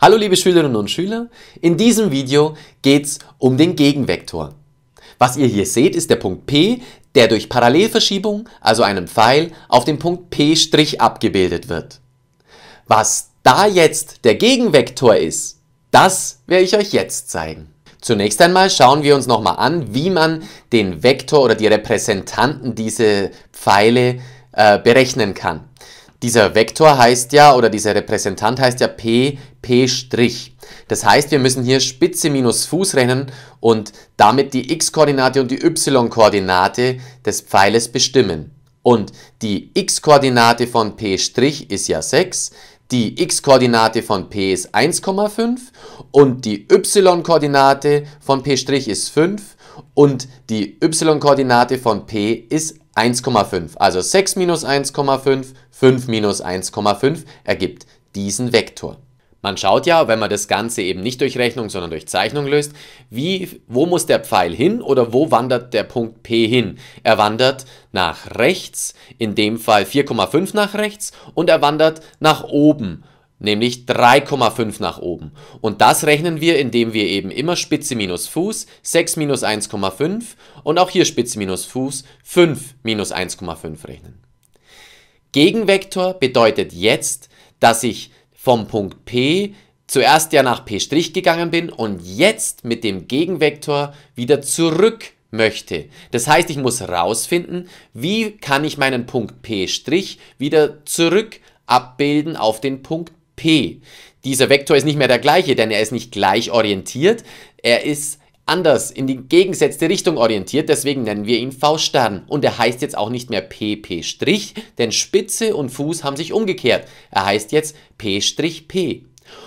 Hallo liebe Schülerinnen und Schüler, in diesem Video geht's um den Gegenvektor. Was ihr hier seht, ist der Punkt P, der durch Parallelverschiebung, also einem Pfeil, auf den Punkt P' abgebildet wird. Was da jetzt der Gegenvektor ist, das werde ich euch jetzt zeigen. Zunächst einmal schauen wir uns nochmal an, wie man den Vektor oder die Repräsentanten dieser Pfeile äh, berechnen kann. Dieser Vektor heißt ja, oder dieser Repräsentant heißt ja P P'. Das heißt, wir müssen hier Spitze minus Fuß rechnen und damit die x-Koordinate und die y-Koordinate des Pfeiles bestimmen. Und die x-Koordinate von P' ist ja 6, die x-Koordinate von P ist 1,5 und die y-Koordinate von P' ist 5 und die y-Koordinate von P ist 1,5. Also 6 minus 1,5, 5 minus 1,5 ergibt diesen Vektor. Man schaut ja, wenn man das Ganze eben nicht durch Rechnung, sondern durch Zeichnung löst, wie, wo muss der Pfeil hin oder wo wandert der Punkt P hin? Er wandert nach rechts, in dem Fall 4,5 nach rechts und er wandert nach oben, nämlich 3,5 nach oben. Und das rechnen wir, indem wir eben immer Spitze minus Fuß, 6 minus 1,5 und auch hier Spitze minus Fuß, 5 minus 1,5 rechnen. Gegenvektor bedeutet jetzt, dass ich vom Punkt P zuerst ja nach P' gegangen bin und jetzt mit dem Gegenvektor wieder zurück möchte. Das heißt, ich muss herausfinden, wie kann ich meinen Punkt P' wieder zurück abbilden auf den Punkt P. Dieser Vektor ist nicht mehr der gleiche, denn er ist nicht gleich orientiert, er ist anders in die gegensetzte Richtung orientiert, deswegen nennen wir ihn V-Stern. Und er heißt jetzt auch nicht mehr PP', denn Spitze und Fuß haben sich umgekehrt. Er heißt jetzt P'P.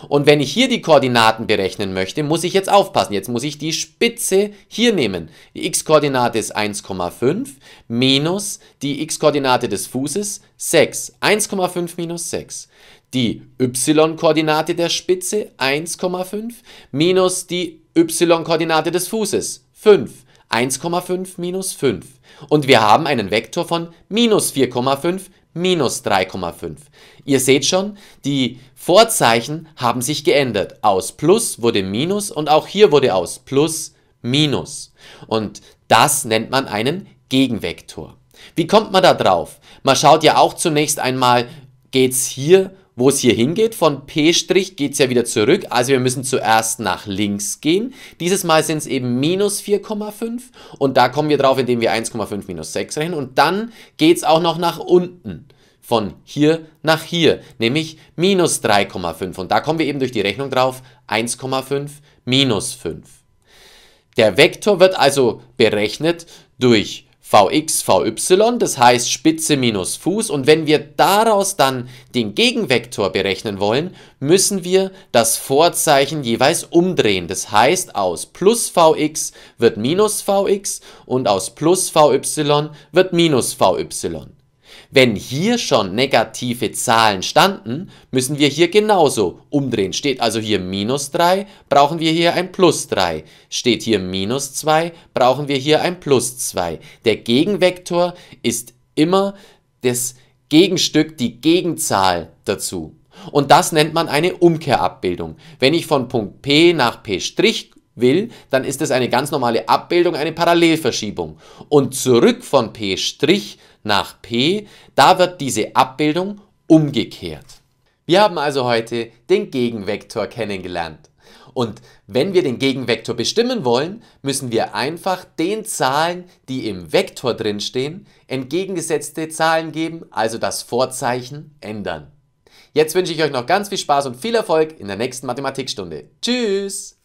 Und wenn ich hier die Koordinaten berechnen möchte, muss ich jetzt aufpassen. Jetzt muss ich die Spitze hier nehmen. Die x-Koordinate ist 1,5 minus die x-Koordinate des Fußes 6. 1,5 minus 6 die y-Koordinate der Spitze 1,5 minus die y-Koordinate des Fußes 5. 1,5 minus 5. Und wir haben einen Vektor von minus 4,5 minus 3,5. Ihr seht schon, die Vorzeichen haben sich geändert. Aus Plus wurde Minus und auch hier wurde aus Plus Minus. Und das nennt man einen Gegenvektor. Wie kommt man da drauf? Man schaut ja auch zunächst einmal, geht es hier wo es hier hingeht. Von P' geht es ja wieder zurück, also wir müssen zuerst nach links gehen. Dieses Mal sind es eben minus 4,5 und da kommen wir drauf, indem wir 1,5 minus 6 rechnen und dann geht es auch noch nach unten. Von hier nach hier, nämlich minus 3,5. Und da kommen wir eben durch die Rechnung drauf, 1,5 minus 5. Der Vektor wird also berechnet durch Vx, Vy, das heißt Spitze minus Fuß. Und wenn wir daraus dann den Gegenvektor berechnen wollen, müssen wir das Vorzeichen jeweils umdrehen. Das heißt, aus plus Vx wird minus Vx und aus plus Vy wird minus Vy. Wenn hier schon negative Zahlen standen, müssen wir hier genauso umdrehen. Steht also hier minus 3, brauchen wir hier ein plus 3. Steht hier minus 2, brauchen wir hier ein plus 2. Der Gegenvektor ist immer das Gegenstück, die Gegenzahl dazu. Und das nennt man eine Umkehrabbildung. Wenn ich von Punkt P nach P' will, dann ist das eine ganz normale Abbildung, eine Parallelverschiebung. Und zurück von P' nach P, da wird diese Abbildung umgekehrt. Wir haben also heute den Gegenvektor kennengelernt. Und wenn wir den Gegenvektor bestimmen wollen, müssen wir einfach den Zahlen, die im Vektor drinstehen, entgegengesetzte Zahlen geben, also das Vorzeichen ändern. Jetzt wünsche ich euch noch ganz viel Spaß und viel Erfolg in der nächsten Mathematikstunde. Tschüss!